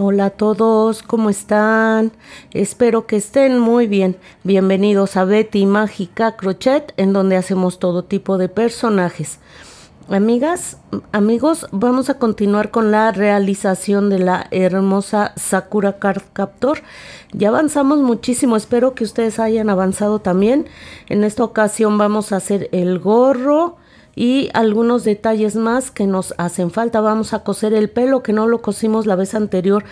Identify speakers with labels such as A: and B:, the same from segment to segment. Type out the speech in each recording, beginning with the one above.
A: Hola a todos, ¿cómo están? Espero que estén muy bien. Bienvenidos a Betty Mágica Crochet, en donde hacemos todo tipo de personajes. Amigas, amigos, vamos a continuar con la realización de la hermosa Sakura Card Captor. Ya avanzamos muchísimo, espero que ustedes hayan avanzado también. En esta ocasión vamos a hacer el gorro, y algunos detalles más que nos hacen falta. Vamos a coser el pelo que no lo cosimos la vez anterior.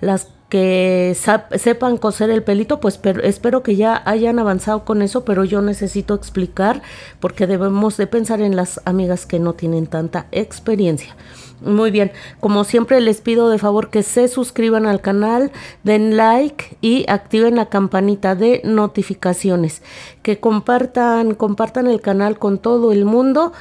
A: Las que sepan coser el pelito, pues espero que ya hayan avanzado con eso, pero yo necesito explicar porque debemos de pensar en las amigas que no tienen tanta experiencia. Muy bien, como siempre les pido de favor que se suscriban al canal, den like y activen la campanita de notificaciones, que compartan, compartan el canal con todo el mundo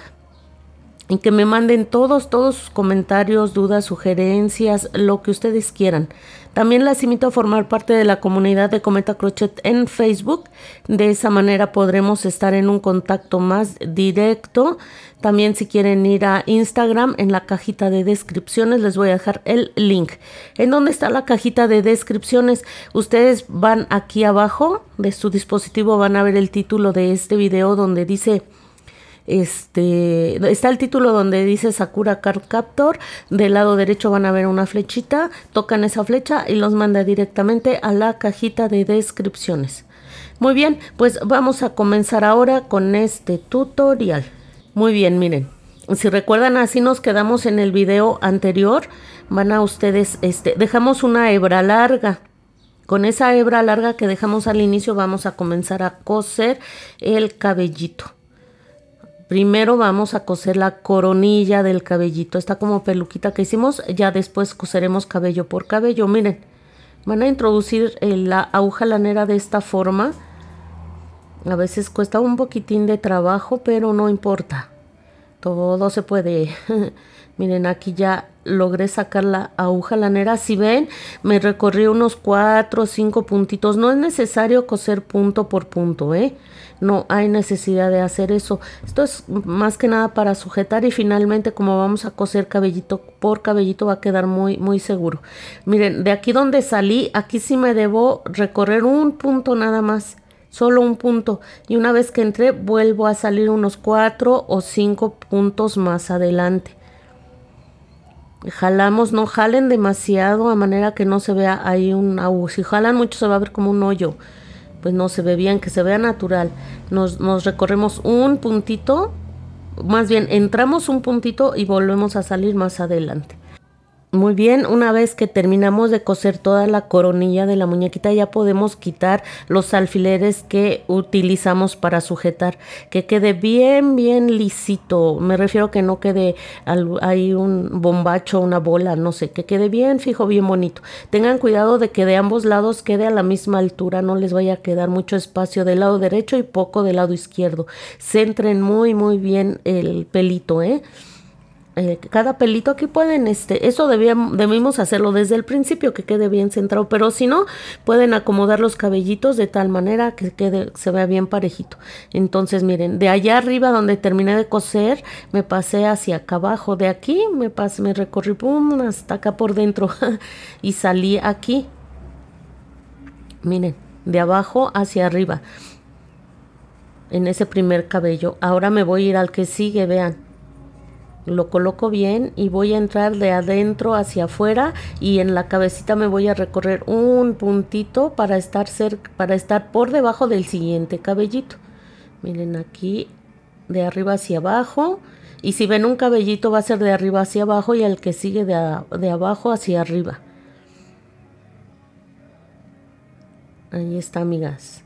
A: y que me manden todos, todos sus comentarios, dudas, sugerencias, lo que ustedes quieran. También las invito a formar parte de la comunidad de Cometa Crochet en Facebook. De esa manera podremos estar en un contacto más directo. También si quieren ir a Instagram, en la cajita de descripciones les voy a dejar el link. ¿En dónde está la cajita de descripciones? Ustedes van aquí abajo de su dispositivo, van a ver el título de este video donde dice este, está el título donde dice Sakura Card Captor, del lado derecho van a ver una flechita, tocan esa flecha y los manda directamente a la cajita de descripciones. Muy bien, pues vamos a comenzar ahora con este tutorial. Muy bien, miren. Si recuerdan, así nos quedamos en el video anterior. Van a ustedes, este, dejamos una hebra larga. Con esa hebra larga que dejamos al inicio vamos a comenzar a coser el cabellito. Primero vamos a coser la coronilla del cabellito, está como peluquita que hicimos, ya después coseremos cabello por cabello. Miren, van a introducir eh, la aguja lanera de esta forma. A veces cuesta un poquitín de trabajo, pero no importa. Todo se puede. Miren, aquí ya logré sacar la aguja lanera. Si ven, me recorrí unos 4 o 5 puntitos. No es necesario coser punto por punto, ¿eh? No hay necesidad de hacer eso. Esto es más que nada para sujetar y finalmente como vamos a coser cabellito por cabellito va a quedar muy, muy seguro. Miren, de aquí donde salí, aquí sí me debo recorrer un punto nada más solo un punto y una vez que entré vuelvo a salir unos cuatro o cinco puntos más adelante. Jalamos, no jalen demasiado a manera que no se vea ahí un agujero. Si jalan mucho se va a ver como un hoyo, pues no se ve bien, que se vea natural. Nos, nos recorremos un puntito, más bien entramos un puntito y volvemos a salir más adelante. Muy bien, una vez que terminamos de coser toda la coronilla de la muñequita ya podemos quitar los alfileres que utilizamos para sujetar, que quede bien, bien lisito. Me refiero que no quede ahí un bombacho, una bola, no sé, que quede bien fijo, bien bonito. Tengan cuidado de que de ambos lados quede a la misma altura, no les vaya a quedar mucho espacio del lado derecho y poco del lado izquierdo. Centren muy, muy bien el pelito, ¿eh? Eh, cada pelito aquí pueden, este, eso debíamos, debimos hacerlo desde el principio, que quede bien centrado, pero si no, pueden acomodar los cabellitos de tal manera que quede, se vea bien parejito. Entonces, miren, de allá arriba donde terminé de coser, me pasé hacia acá abajo, de aquí me, pasé, me recorrí pum, hasta acá por dentro y salí aquí. Miren, de abajo hacia arriba en ese primer cabello. Ahora me voy a ir al que sigue, vean lo coloco bien y voy a entrar de adentro hacia afuera y en la cabecita me voy a recorrer un puntito para estar cerca, para estar por debajo del siguiente cabellito. Miren aquí de arriba hacia abajo y si ven un cabellito va a ser de arriba hacia abajo y el que sigue de, de abajo hacia arriba. Ahí está, amigas.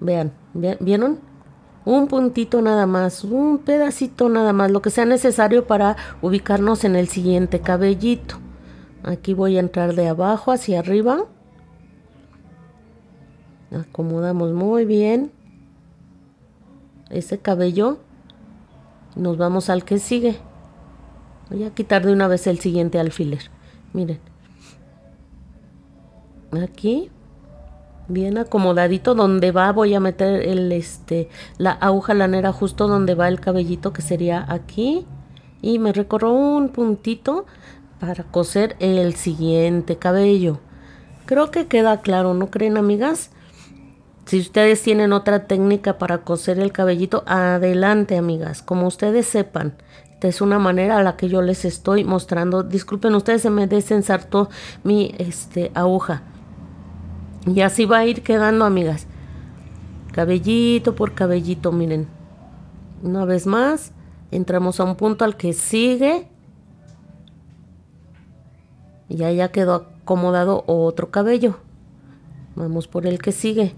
A: Vean, ¿vieron? un puntito nada más, un pedacito nada más, lo que sea necesario para ubicarnos en el siguiente cabellito. Aquí voy a entrar de abajo hacia arriba. Acomodamos muy bien ese cabello. Nos vamos al que sigue. Voy a quitar de una vez el siguiente alfiler. Miren. Aquí bien acomodadito donde va voy a meter el este la aguja lanera justo donde va el cabellito que sería aquí y me recorro un puntito para coser el siguiente cabello creo que queda claro no creen amigas si ustedes tienen otra técnica para coser el cabellito adelante amigas como ustedes sepan esta es una manera a la que yo les estoy mostrando disculpen ustedes se me desensartó mi este aguja y así va a ir quedando, amigas. Cabellito por cabellito, miren. Una vez más, entramos a un punto al que sigue. Y ahí ya quedó acomodado otro cabello. Vamos por el que sigue.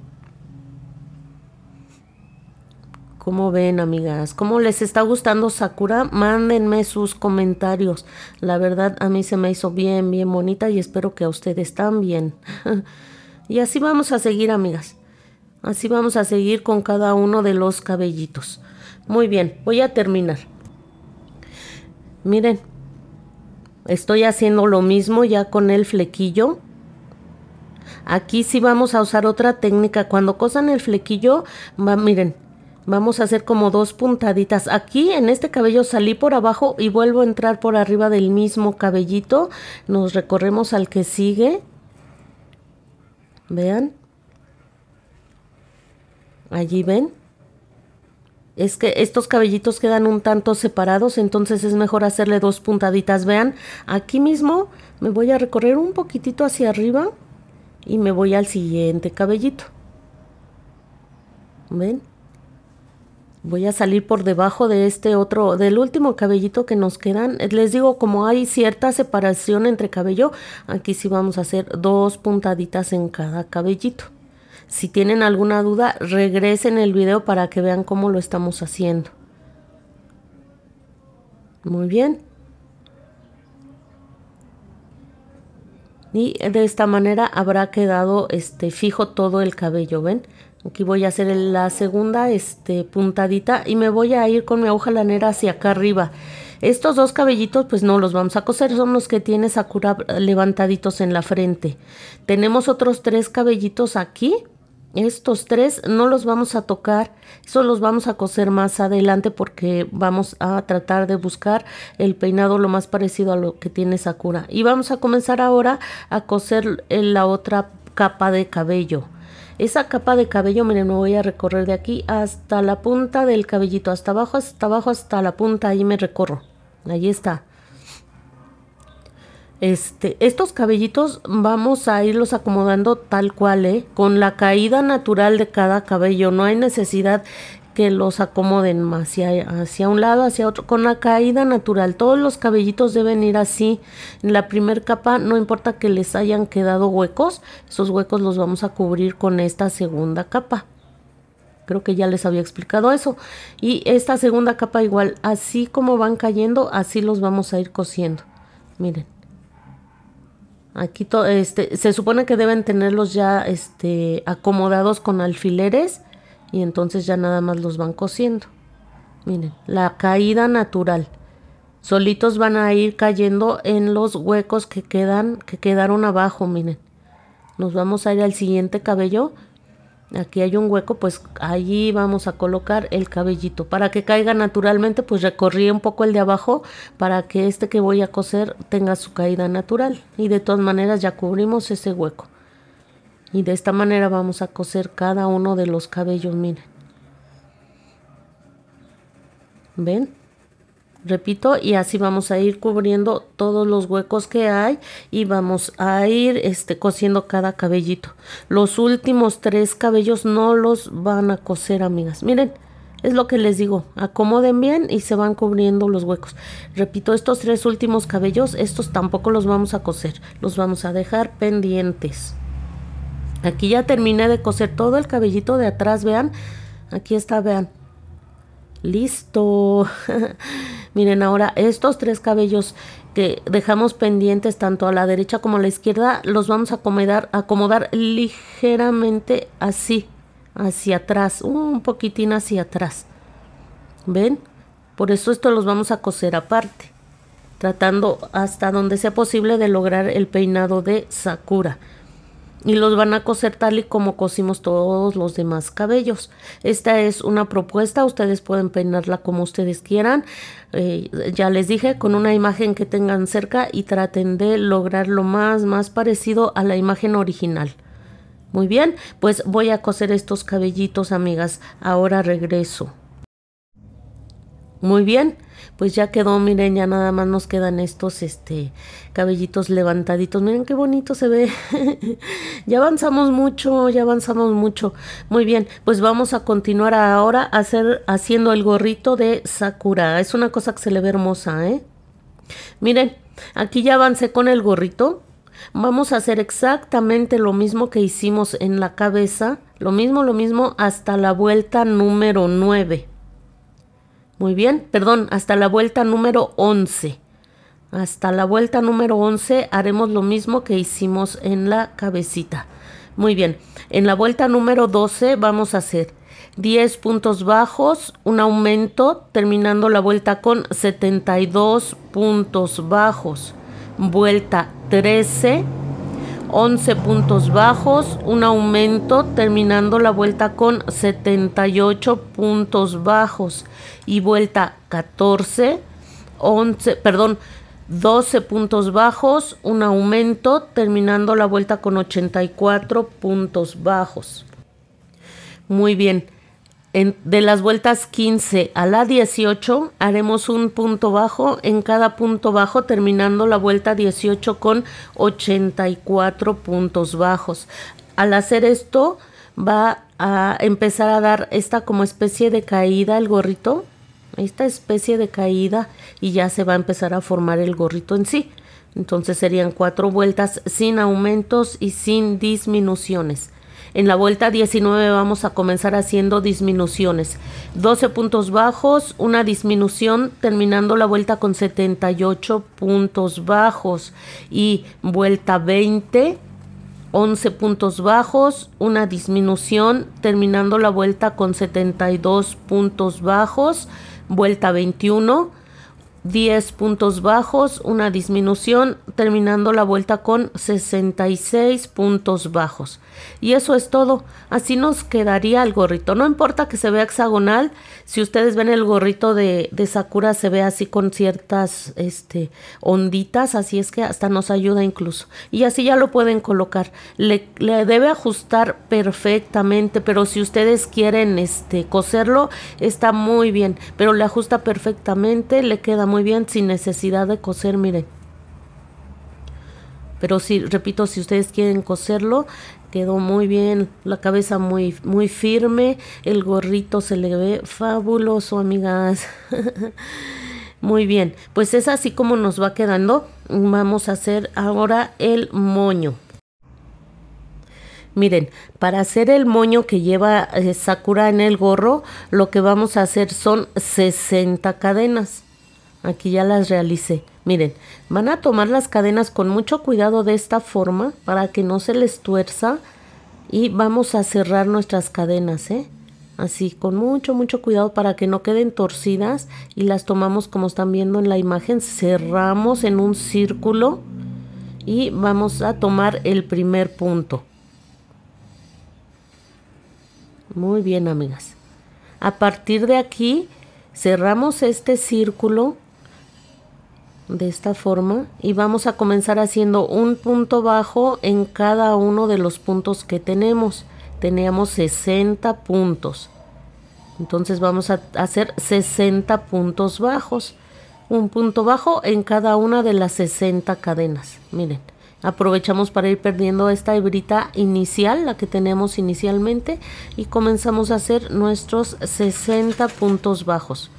A: ¿Cómo ven, amigas? ¿Cómo les está gustando Sakura? Mándenme sus comentarios. La verdad, a mí se me hizo bien, bien bonita y espero que a ustedes también. Y así vamos a seguir, amigas. Así vamos a seguir con cada uno de los cabellitos. Muy bien, voy a terminar. Miren, estoy haciendo lo mismo ya con el flequillo. Aquí sí vamos a usar otra técnica. Cuando cosan el flequillo, miren, vamos a hacer como dos puntaditas. Aquí en este cabello salí por abajo y vuelvo a entrar por arriba del mismo cabellito. Nos recorremos al que sigue Vean. Allí ven. Es que estos cabellitos quedan un tanto separados, entonces es mejor hacerle dos puntaditas. Vean, aquí mismo me voy a recorrer un poquitito hacia arriba y me voy al siguiente cabellito. ¿Ven? Voy a salir por debajo de este otro, del último cabellito que nos quedan. Les digo, como hay cierta separación entre cabello, aquí sí vamos a hacer dos puntaditas en cada cabellito. Si tienen alguna duda, regresen el video para que vean cómo lo estamos haciendo. Muy bien. Y de esta manera habrá quedado este fijo todo el cabello, ¿ven? Aquí voy a hacer la segunda este, puntadita y me voy a ir con mi aguja lanera hacia acá arriba. Estos dos cabellitos pues no los vamos a coser, son los que tiene Sakura eh, levantaditos en la frente. Tenemos otros tres cabellitos aquí. Estos tres no los vamos a tocar, eso los vamos a coser más adelante porque vamos a tratar de buscar el peinado lo más parecido a lo que tiene Sakura. Y vamos a comenzar ahora a coser eh, la otra capa de cabello. Esa capa de cabello, miren, me voy a recorrer de aquí hasta la punta del cabellito, hasta abajo, hasta abajo, hasta la punta, ahí me recorro. Ahí está. Este, estos cabellitos vamos a irlos acomodando tal cual, ¿eh? con la caída natural de cada cabello. No hay necesidad los acomoden hacia, hacia un lado, hacia otro, con la caída natural. Todos los cabellitos deben ir así. En la primer capa, no importa que les hayan quedado huecos, esos huecos los vamos a cubrir con esta segunda capa. Creo que ya les había explicado eso. Y esta segunda capa igual, así como van cayendo, así los vamos a ir cosiendo. Miren. Aquí este, se supone que deben tenerlos ya este, acomodados con alfileres y entonces ya nada más los van cosiendo. Miren, la caída natural. Solitos van a ir cayendo en los huecos que quedan, que quedaron abajo, miren. Nos vamos a ir al siguiente cabello. Aquí hay un hueco, pues allí vamos a colocar el cabellito. Para que caiga naturalmente, pues recorrí un poco el de abajo para que este que voy a coser tenga su caída natural. Y de todas maneras ya cubrimos ese hueco. Y de esta manera vamos a coser cada uno de los cabellos, miren. ¿Ven? Repito, y así vamos a ir cubriendo todos los huecos que hay y vamos a ir este, cosiendo cada cabellito. Los últimos tres cabellos no los van a coser, amigas. Miren, es lo que les digo, acomoden bien y se van cubriendo los huecos. Repito, estos tres últimos cabellos, estos tampoco los vamos a coser, los vamos a dejar pendientes. Aquí ya terminé de coser todo el cabellito de atrás, vean. Aquí está, vean. Listo. Miren ahora estos tres cabellos que dejamos pendientes tanto a la derecha como a la izquierda, los vamos a acomodar, ligeramente así, hacia atrás, un poquitín hacia atrás. ¿Ven? Por eso esto los vamos a coser aparte, tratando hasta donde sea posible de lograr el peinado de Sakura y los van a coser tal y como cosimos todos los demás cabellos. Esta es una propuesta, ustedes pueden peinarla como ustedes quieran, eh, ya les dije, con una imagen que tengan cerca y traten de lograr lo más, más parecido a la imagen original. Muy bien, pues voy a coser estos cabellitos, amigas. Ahora regreso. Muy bien, pues ya quedó, miren, ya nada más nos quedan estos este cabellitos levantaditos. Miren qué bonito se ve. ya avanzamos mucho, ya avanzamos mucho. Muy bien, pues vamos a continuar ahora hacer haciendo el gorrito de Sakura. Es una cosa que se le ve hermosa, ¿eh? Miren, aquí ya avancé con el gorrito. Vamos a hacer exactamente lo mismo que hicimos en la cabeza, lo mismo, lo mismo hasta la vuelta número 9. Muy bien, perdón, hasta la vuelta número 11. Hasta la vuelta número 11 haremos lo mismo que hicimos en la cabecita. Muy bien, en la vuelta número 12 vamos a hacer 10 puntos bajos, un aumento, terminando la vuelta con 72 puntos bajos. Vuelta 13, 11 puntos bajos, un aumento terminando la vuelta con 78 puntos bajos y vuelta 14, 11, perdón, 12 puntos bajos, un aumento terminando la vuelta con 84 puntos bajos. Muy bien de las vueltas 15 a la 18 haremos un punto bajo en cada punto bajo terminando la vuelta 18 con 84 puntos bajos. Al hacer esto va a empezar a dar esta como especie de caída el gorrito, esta especie de caída y ya se va a empezar a formar el gorrito en sí. Entonces serían cuatro vueltas sin aumentos y sin disminuciones. En la vuelta 19 vamos a comenzar haciendo disminuciones. 12 puntos bajos, una disminución terminando la vuelta con 78 puntos bajos y vuelta 20. 11 puntos bajos, una disminución terminando la vuelta con 72 puntos bajos, vuelta 21, 10 puntos bajos, una disminución, terminando la vuelta con 66 puntos bajos. Y eso es todo. Así nos quedaría el gorrito. No importa que se vea hexagonal, si ustedes ven el gorrito de, Sakura se ve así con ciertas este, onditas, así es que hasta nos ayuda incluso. Y así ya lo pueden colocar. Le, le debe ajustar perfectamente, pero si ustedes quieren este, coserlo, está muy bien, pero le ajusta perfectamente, le queda muy bien sin necesidad de coser, miren. Pero si repito, si ustedes quieren coserlo, quedó muy bien, la cabeza muy, muy firme, el gorrito se le ve fabuloso, amigas. muy bien, pues es así como nos va quedando. Vamos a hacer ahora el moño. Miren, para hacer el moño que lleva eh, Sakura en el gorro, lo que vamos a hacer son 60 cadenas. Aquí ya las realicé. Miren, van a tomar las cadenas con mucho cuidado de esta forma para que no se les tuerza y vamos a cerrar nuestras cadenas, ¿eh? Así, con mucho, mucho cuidado para que no queden torcidas y las tomamos como están viendo en la imagen. Cerramos en un círculo y vamos a tomar el primer punto. Muy bien, amigas. A partir de aquí, cerramos este círculo de esta forma y vamos a comenzar haciendo un punto bajo en cada uno de los puntos que tenemos teníamos 60 puntos entonces vamos a hacer 60 puntos bajos un punto bajo en cada una de las 60 cadenas miren aprovechamos para ir perdiendo esta hebrita inicial la que tenemos inicialmente y comenzamos a hacer nuestros 60 puntos bajos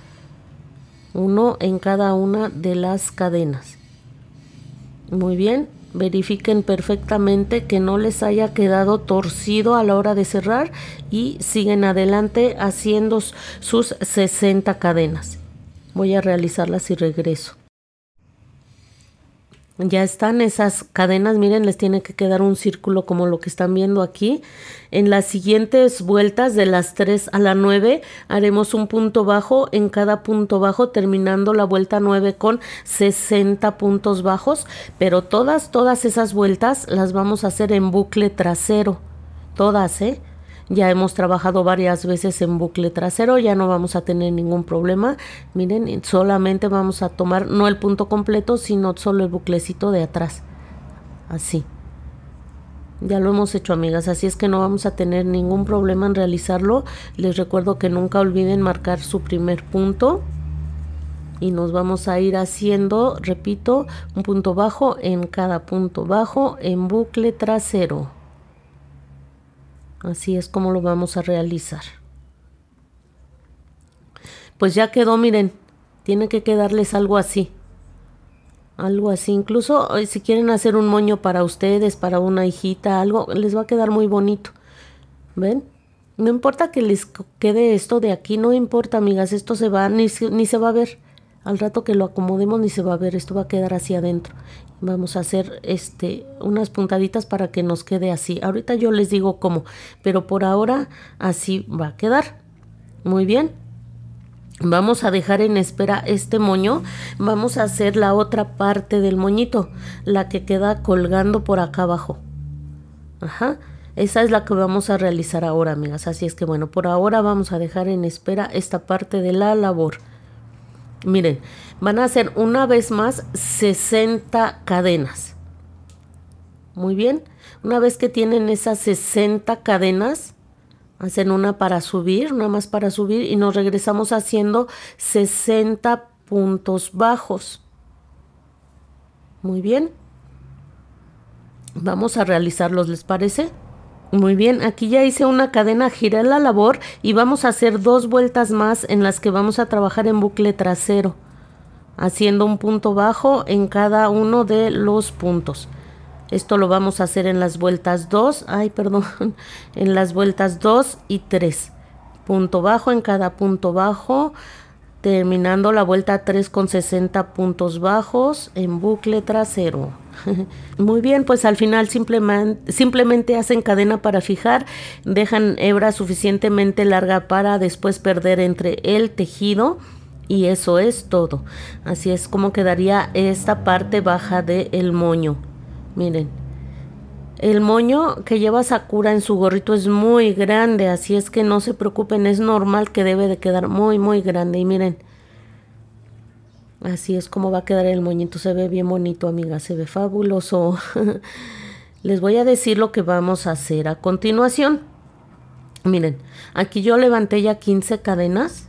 A: uno en cada una de las cadenas muy bien verifiquen perfectamente que no les haya quedado torcido a la hora de cerrar y siguen adelante haciendo sus 60 cadenas voy a realizarlas y regreso ya están esas cadenas, miren, les tiene que quedar un círculo como lo que están viendo aquí. En las siguientes vueltas de las 3 a la 9 haremos un punto bajo en cada punto bajo terminando la vuelta 9 con 60 puntos bajos, pero todas, todas esas vueltas las vamos a hacer en bucle trasero, todas, ¿eh? Ya hemos trabajado varias veces en bucle trasero, ya no vamos a tener ningún problema. Miren, solamente vamos a tomar no el punto completo, sino solo el buclecito de atrás. Así. Ya lo hemos hecho, amigas, así es que no vamos a tener ningún problema en realizarlo. Les recuerdo que nunca olviden marcar su primer punto. Y nos vamos a ir haciendo, repito, un punto bajo en cada punto bajo en bucle trasero. Así es como lo vamos a realizar. Pues ya quedó, miren. Tiene que quedarles algo así. Algo así. Incluso eh, si quieren hacer un moño para ustedes, para una hijita, algo, les va a quedar muy bonito. ¿Ven? No importa que les quede esto de aquí, no importa, amigas. Esto se va, ni, ni se va a ver. Al rato que lo acomodemos ni se va a ver, esto va a quedar hacia adentro. Vamos a hacer este, unas puntaditas para que nos quede así. Ahorita yo les digo cómo, pero por ahora así va a quedar. Muy bien. Vamos a dejar en espera este moño. Vamos a hacer la otra parte del moñito, la que queda colgando por acá abajo. Ajá. Esa es la que vamos a realizar ahora, amigas. Así es que bueno, por ahora vamos a dejar en espera esta parte de la labor. Miren, van a hacer una vez más 60 cadenas. Muy bien. Una vez que tienen esas 60 cadenas, hacen una para subir, una más para subir y nos regresamos haciendo 60 puntos bajos. Muy bien. Vamos a realizarlos, ¿les parece? Muy bien, aquí ya hice una cadena, giré la labor y vamos a hacer dos vueltas más en las que vamos a trabajar en bucle trasero, haciendo un punto bajo en cada uno de los puntos. Esto lo vamos a hacer en las vueltas 2, ay perdón, en las vueltas 2 y 3. Punto bajo en cada punto bajo, terminando la vuelta 3 con 60 puntos bajos en bucle trasero. Muy bien, pues al final simplemente, simplemente hacen cadena para fijar, dejan hebra suficientemente larga para después perder entre el tejido y eso es todo. Así es como quedaría esta parte baja del el moño. Miren. El moño que lleva Sakura en su gorrito es muy grande, así es que no se preocupen, es normal que debe de quedar muy, muy grande. Y miren, así es como va a quedar el moñito. Se ve bien bonito, amiga, se ve fabuloso. Les voy a decir lo que vamos a hacer a continuación. Miren, aquí yo levanté ya 15 cadenas.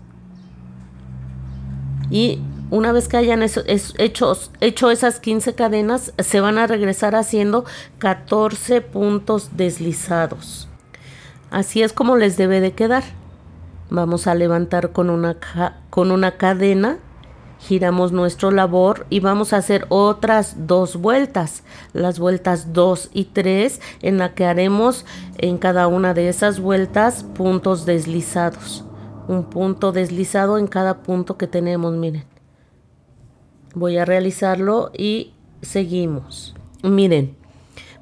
A: Y una vez que hayan hecho esas 15 cadenas, se van a regresar haciendo 14 puntos deslizados. Así es como les debe de quedar. Vamos a levantar con una, con una cadena giramos nuestro labor y vamos a hacer otras dos vueltas, las vueltas 2 y 3, en la que haremos en cada una de esas vueltas puntos deslizados, un punto deslizado en cada punto que tenemos, miren. Voy a realizarlo y seguimos. Miren,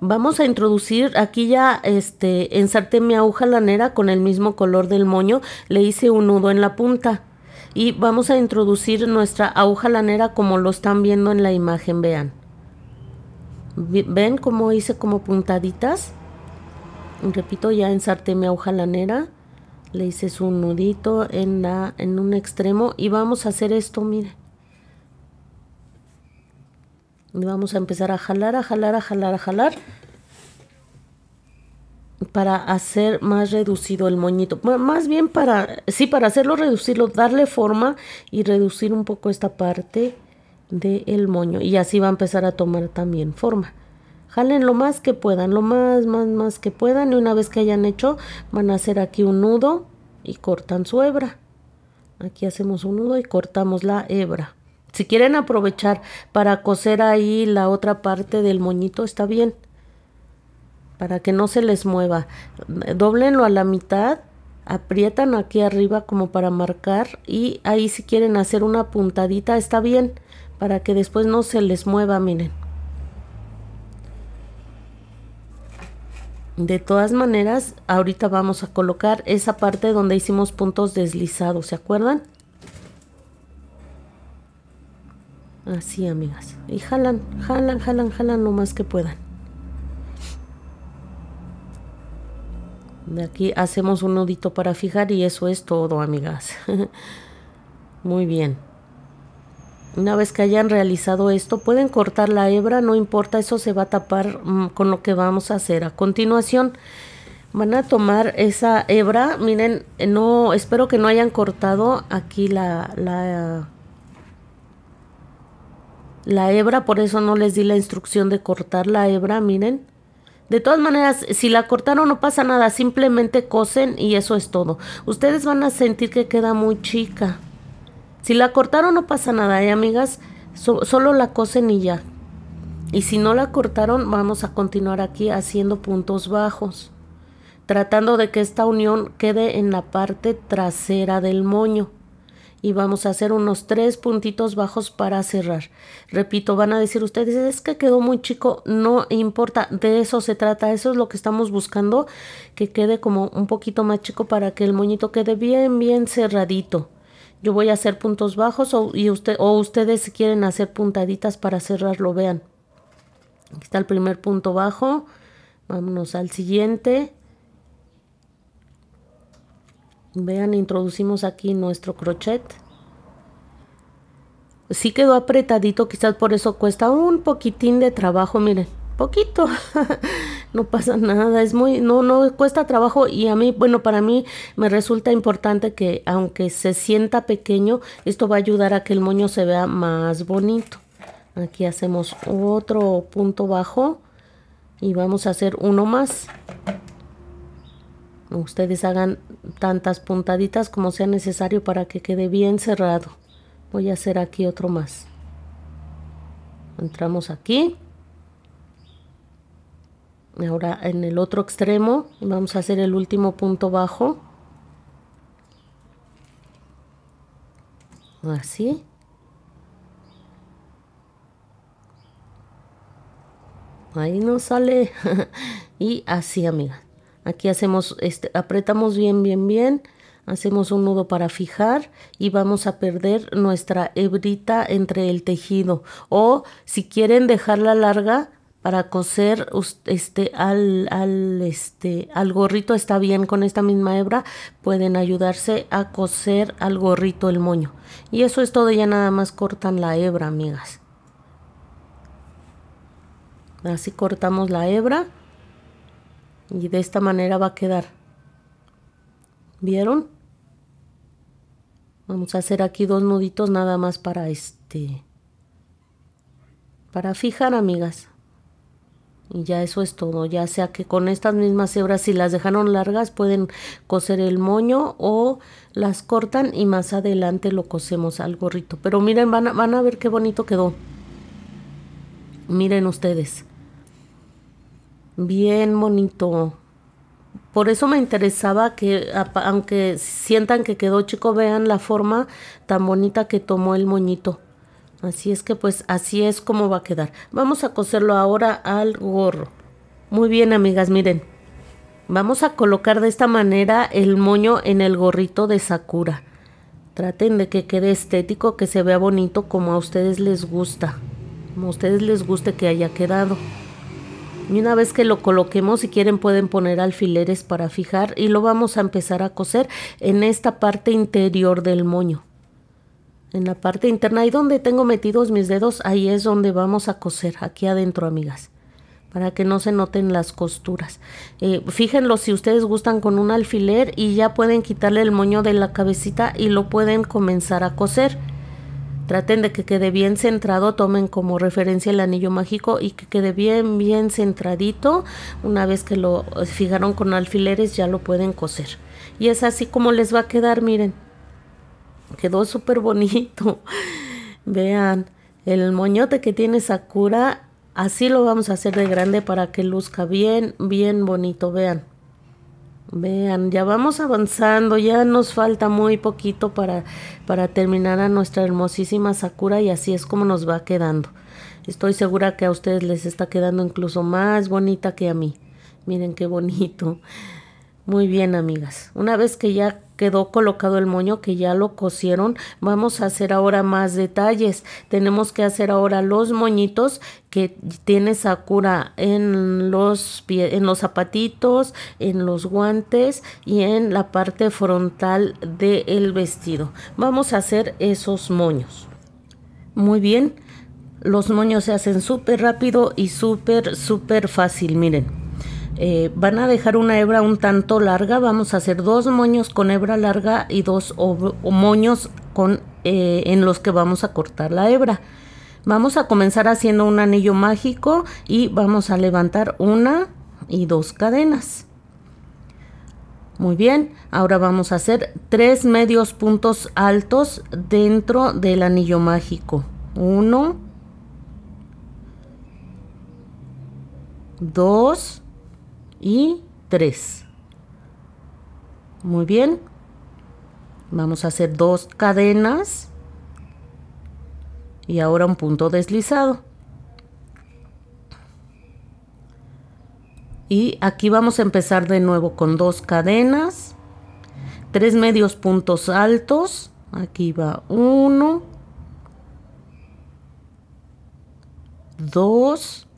A: vamos a introducir aquí ya este ensarté mi aguja lanera con el mismo color del moño le hice un nudo en la punta y vamos a introducir nuestra aguja lanera como lo están viendo en la imagen vean ven cómo hice como puntaditas repito ya ensarté mi aguja lanera le hice un nudito en, la, en un extremo y vamos a hacer esto miren vamos a empezar a jalar, a jalar, a jalar, a jalar. Para hacer más reducido el moñito. más bien para, sí, para hacerlo reducirlo, darle forma y reducir un poco esta parte del moño. Y así va a empezar a tomar también forma. Jalen lo más que puedan, lo más, más, más que puedan. Y una vez que hayan hecho, van a hacer aquí un nudo y cortan su hebra. Aquí hacemos un nudo y cortamos la hebra. Si quieren aprovechar para coser ahí la otra parte del moñito, está bien. Para que no se les mueva. Doblenlo a la mitad, aprietan aquí arriba como para marcar y ahí si quieren hacer una puntadita, está bien. Para que después no se les mueva, miren. De todas maneras, ahorita vamos a colocar esa parte donde hicimos puntos deslizados, ¿se acuerdan? Así, amigas. Y jalan, jalan, jalan, jalan lo más que puedan. De aquí hacemos un nudito para fijar y eso es todo, amigas. Muy bien. Una vez que hayan realizado esto, pueden cortar la hebra, no importa, eso se va a tapar mm, con lo que vamos a hacer. A continuación, van a tomar esa hebra. Miren, eh, no, espero que no hayan cortado aquí la, la la hebra, por eso no les di la instrucción de cortar la hebra, miren. De todas maneras, si la cortaron no pasa nada, simplemente cosen y eso es todo. Ustedes van a sentir que queda muy chica. Si la cortaron no pasa nada, y ¿eh, amigas? solo la cosen y ya. Y si no la cortaron, vamos a continuar aquí haciendo puntos bajos, tratando de que esta unión quede en la parte trasera del moño y vamos a hacer unos tres puntitos bajos para cerrar. Repito, van a decir ustedes, es que quedó muy chico, no importa, de eso se trata, eso es lo que estamos buscando, que quede como un poquito más chico para que el moñito quede bien, bien cerradito. Yo voy a hacer puntos bajos o, y usted, o ustedes quieren hacer puntaditas para cerrarlo, vean. Aquí está el primer punto bajo, vámonos al siguiente vean introducimos aquí nuestro crochet sí quedó apretadito quizás por eso cuesta un poquitín de trabajo miren poquito no pasa nada es muy no no cuesta trabajo y a mí bueno para mí me resulta importante que aunque se sienta pequeño esto va a ayudar a que el moño se vea más bonito aquí hacemos otro punto bajo y vamos a hacer uno más ustedes hagan tantas puntaditas como sea necesario para que quede bien cerrado voy a hacer aquí otro más entramos aquí ahora en el otro extremo vamos a hacer el último punto bajo así ahí no sale y así amiga Aquí hacemos, este, apretamos bien, bien, bien, hacemos un nudo para fijar y vamos a perder nuestra hebrita entre el tejido. O si quieren dejarla larga para coser este, al, al, este, al gorrito, está bien con esta misma hebra, pueden ayudarse a coser al gorrito el moño. Y eso es todo, ya nada más cortan la hebra, amigas. Así cortamos la hebra y de esta manera va a quedar vieron vamos a hacer aquí dos nuditos nada más para este para fijar amigas y ya eso es todo ya sea que con estas mismas hebras si las dejaron largas pueden coser el moño o las cortan y más adelante lo cosemos al gorrito pero miren van a, van a ver qué bonito quedó miren ustedes bien bonito. Por eso me interesaba que, aunque sientan que quedó chico, vean la forma tan bonita que tomó el moñito. Así es que pues así es como va a quedar. Vamos a coserlo ahora al gorro. Muy bien amigas, miren. Vamos a colocar de esta manera el moño en el gorrito de Sakura. Traten de que quede estético, que se vea bonito como a ustedes les gusta. Como a ustedes les guste que haya quedado. Y una vez que lo coloquemos, si quieren pueden poner alfileres para fijar y lo vamos a empezar a coser en esta parte interior del moño. En la parte interna y donde tengo metidos mis dedos, ahí es donde vamos a coser, aquí adentro amigas para que no se noten las costuras. Eh, fíjenlo si ustedes gustan con un alfiler y ya pueden quitarle el moño de la cabecita y lo pueden comenzar a coser. Traten de que quede bien centrado, tomen como referencia el anillo mágico y que quede bien, bien centradito. Una vez que lo fijaron con alfileres ya lo pueden coser. Y es así como les va a quedar, miren. Quedó súper bonito. Vean, el moñote que tiene Sakura, así lo vamos a hacer de grande para que luzca bien, bien bonito, vean. Vean, ya vamos avanzando, ya nos falta muy poquito para, para terminar a nuestra hermosísima Sakura y así es como nos va quedando. Estoy segura que a ustedes les está quedando incluso más bonita que a mí. Miren qué bonito. Muy bien, amigas. Una vez que ya quedó colocado el moño, que ya lo cosieron, vamos a hacer ahora más detalles. Tenemos que hacer ahora los moñitos que tiene Sakura en los en los zapatitos, en los guantes y en la parte frontal del vestido. Vamos a hacer esos moños. Muy bien. Los moños se hacen súper rápido y súper, súper fácil. Miren. Eh, van a dejar una hebra un tanto larga, vamos a hacer dos moños con hebra larga y dos moños con, eh, en los que vamos a cortar la hebra. Vamos a comenzar haciendo un anillo mágico y vamos a levantar una y dos cadenas. Muy bien, ahora vamos a hacer tres medios puntos altos dentro del anillo mágico. Uno, dos, y 3. Muy bien. Vamos a hacer dos cadenas y ahora un punto deslizado. Y aquí vamos a empezar de nuevo con dos cadenas, tres medios puntos altos. Aquí va uno, dos,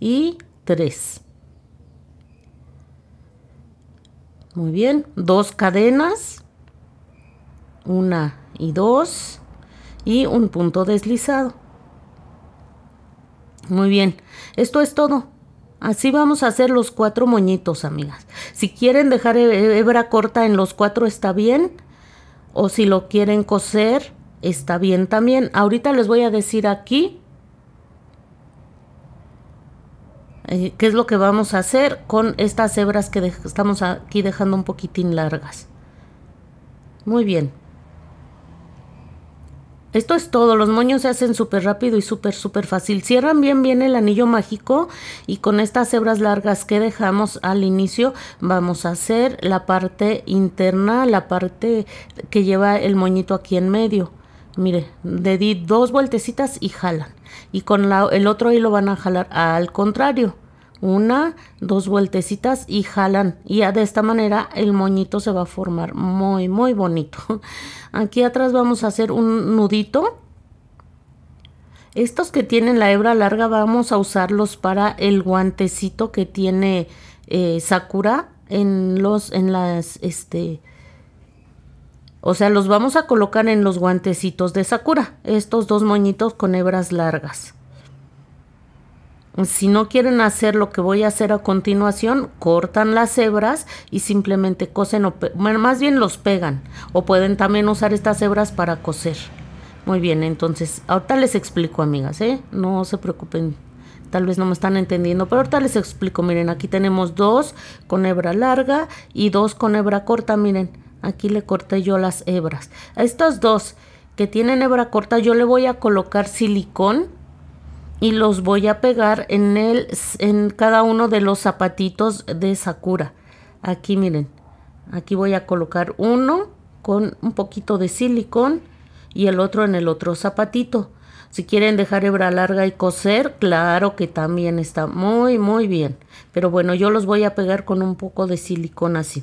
A: y 3. Muy bien, dos cadenas, una y dos, y un punto deslizado. Muy bien, esto es todo. Así vamos a hacer los cuatro moñitos, amigas. Si quieren dejar hebra corta en los cuatro está bien, o si lo quieren coser está bien también. Ahorita les voy a decir aquí Eh, qué es lo que vamos a hacer con estas hebras que estamos aquí dejando un poquitín largas. Muy bien. Esto es todo, los moños se hacen súper rápido y súper, súper fácil. Cierran bien, bien el anillo mágico y con estas hebras largas que dejamos al inicio vamos a hacer la parte interna, la parte que lleva el moñito aquí en medio. Mire, le di dos vueltecitas y jalan. Y con la, el otro hilo van a jalar al contrario una, dos vueltecitas y jalan. Y ya de esta manera el moñito se va a formar muy, muy bonito. Aquí atrás vamos a hacer un nudito. Estos que tienen la hebra larga vamos a usarlos para el guantecito que tiene eh, Sakura en los, en las, este, o sea, los vamos a colocar en los guantecitos de Sakura, estos dos moñitos con hebras largas si no quieren hacer lo que voy a hacer a continuación, cortan las hebras y simplemente cosen, o más bien los pegan. O pueden también usar estas hebras para coser. Muy bien, entonces, ahorita les explico, amigas, ¿eh? No se preocupen, tal vez no me están entendiendo, pero ahorita les explico. Miren, aquí tenemos dos con hebra larga y dos con hebra corta, miren. Aquí le corté yo las hebras. A estas dos que tienen hebra corta, yo le voy a colocar silicón y los voy a pegar en, el, en cada uno de los zapatitos de Sakura. Aquí miren, aquí voy a colocar uno con un poquito de silicón y el otro en el otro zapatito. Si quieren dejar hebra larga y coser, claro que también está muy, muy bien. Pero bueno, yo los voy a pegar con un poco de silicón así.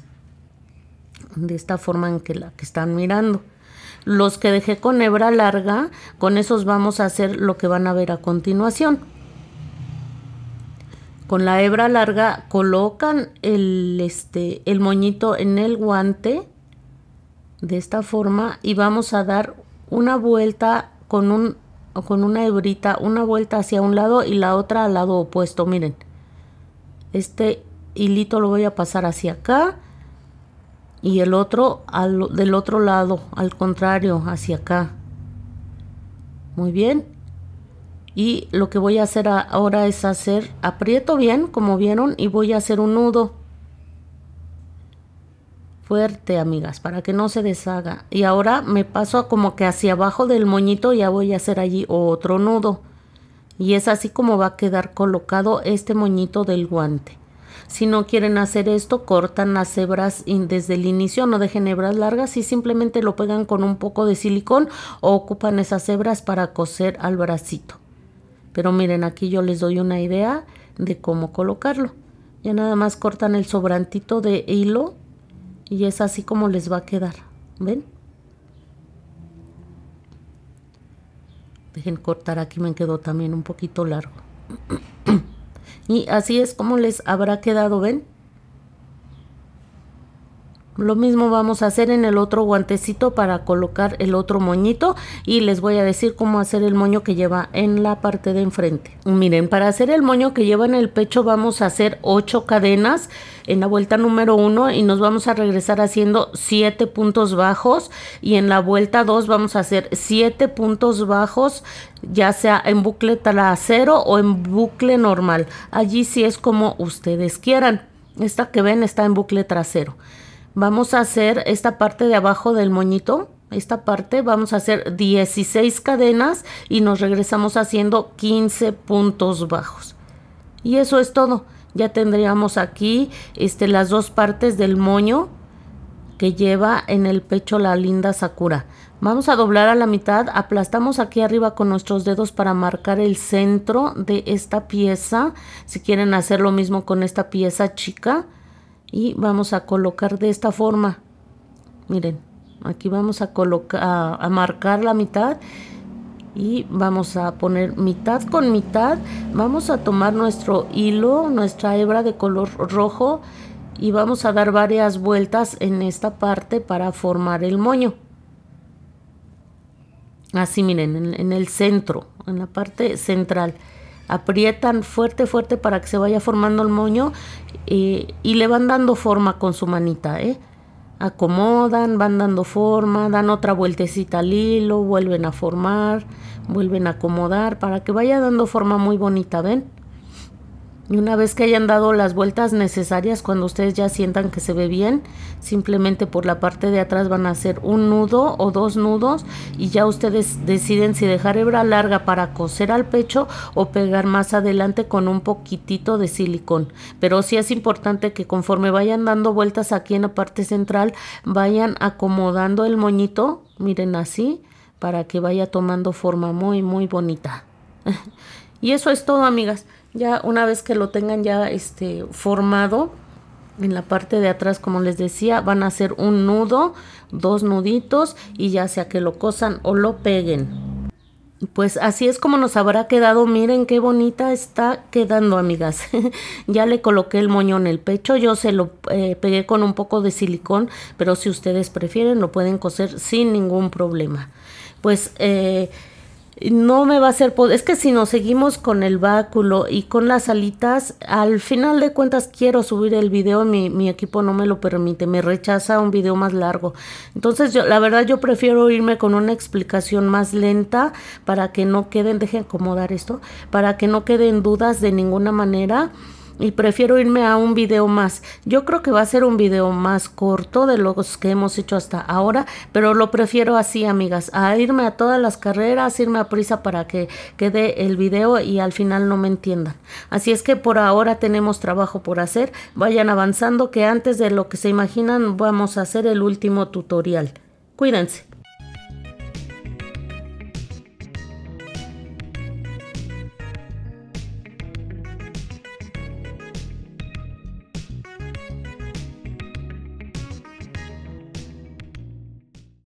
A: De esta forma en que la que están mirando. Los que dejé con hebra larga, con esos vamos a hacer lo que van a ver a continuación. Con la hebra larga colocan el, este, el moñito en el guante de esta forma y vamos a dar una vuelta con, un, con una hebrita, una vuelta hacia un lado y la otra al lado opuesto. Miren, este hilito lo voy a pasar hacia acá y el otro al, del otro lado, al contrario, hacia acá. Muy bien. Y lo que voy a hacer ahora es hacer, aprieto bien, como vieron, y voy a hacer un nudo fuerte, amigas, para que no se deshaga. Y ahora me paso como que hacia abajo del moñito, ya voy a hacer allí otro nudo. Y es así como va a quedar colocado este moñito del guante. Si no quieren hacer esto, cortan las hebras desde el inicio, no dejen hebras largas y simplemente lo pegan con un poco de silicón o ocupan esas hebras para coser al bracito. Pero miren, aquí yo les doy una idea de cómo colocarlo. Ya nada más cortan el sobrantito de hilo y es así como les va a quedar. ¿Ven? Dejen cortar aquí, me quedó también un poquito largo. Y así es como les habrá quedado, ¿ven? Lo mismo vamos a hacer en el otro guantecito para colocar el otro moñito y les voy a decir cómo hacer el moño que lleva en la parte de enfrente. Miren, para hacer el moño que lleva en el pecho vamos a hacer 8 cadenas en la vuelta número 1 y nos vamos a regresar haciendo 7 puntos bajos y en la vuelta 2 vamos a hacer 7 puntos bajos ya sea en bucle trasero o en bucle normal. Allí sí es como ustedes quieran. Esta que ven está en bucle trasero. Vamos a hacer esta parte de abajo del moñito, esta parte, vamos a hacer 16 cadenas y nos regresamos haciendo 15 puntos bajos. Y eso es todo. Ya tendríamos aquí este, las dos partes del moño que lleva en el pecho la linda Sakura. Vamos a doblar a la mitad, aplastamos aquí arriba con nuestros dedos para marcar el centro de esta pieza. Si quieren hacer lo mismo con esta pieza chica, y vamos a colocar de esta forma miren aquí vamos a colocar a, marcar la mitad y vamos a poner mitad con mitad vamos a tomar nuestro hilo nuestra hebra de color rojo y vamos a dar varias vueltas en esta parte para formar el moño así miren en el centro en la parte central aprietan fuerte, fuerte para que se vaya formando el moño y le van dando forma con su manita, ¿eh? Acomodan, van dando forma, dan otra vueltecita al hilo, vuelven a formar, vuelven a acomodar para que vaya dando forma muy bonita, ¿ven? Y una vez que hayan dado las vueltas necesarias, cuando ustedes ya sientan que se ve bien, simplemente por la parte de atrás van a hacer un nudo o dos nudos y ya ustedes deciden si dejar hebra larga para coser al pecho o pegar más adelante con un poquitito de silicón. Pero sí es importante que conforme vayan dando vueltas aquí en la parte central, vayan acomodando el moñito, miren así, para que vaya tomando forma muy, muy bonita. y eso es todo, amigas. Ya una vez que lo tengan ya este formado en la parte de atrás, como les decía, van a hacer un nudo, dos nuditos y ya sea que lo cosan o lo peguen. Pues así es como nos habrá quedado. Miren qué bonita está quedando, amigas. ya le coloqué el moño en el pecho. Yo se lo eh, pegué con un poco de silicón, pero si ustedes prefieren lo pueden coser sin ningún problema. Pues eh, no me va a ser poder. Es que si nos seguimos con el báculo y con las alitas, al final de cuentas quiero subir el video mi, mi, equipo no me lo permite, me rechaza un video más largo. Entonces, yo, la verdad, yo prefiero irme con una explicación más lenta para que no queden, dejen acomodar esto, para que no queden dudas de ninguna manera y prefiero irme a un video más. Yo creo que va a ser un video más corto de los que hemos hecho hasta ahora, pero lo prefiero así, amigas, a irme a todas las carreras, irme a prisa para que quede el video y al final no me entiendan. Así es que por ahora tenemos trabajo por hacer, vayan avanzando que antes de lo que se imaginan vamos a hacer el último tutorial. Cuídense.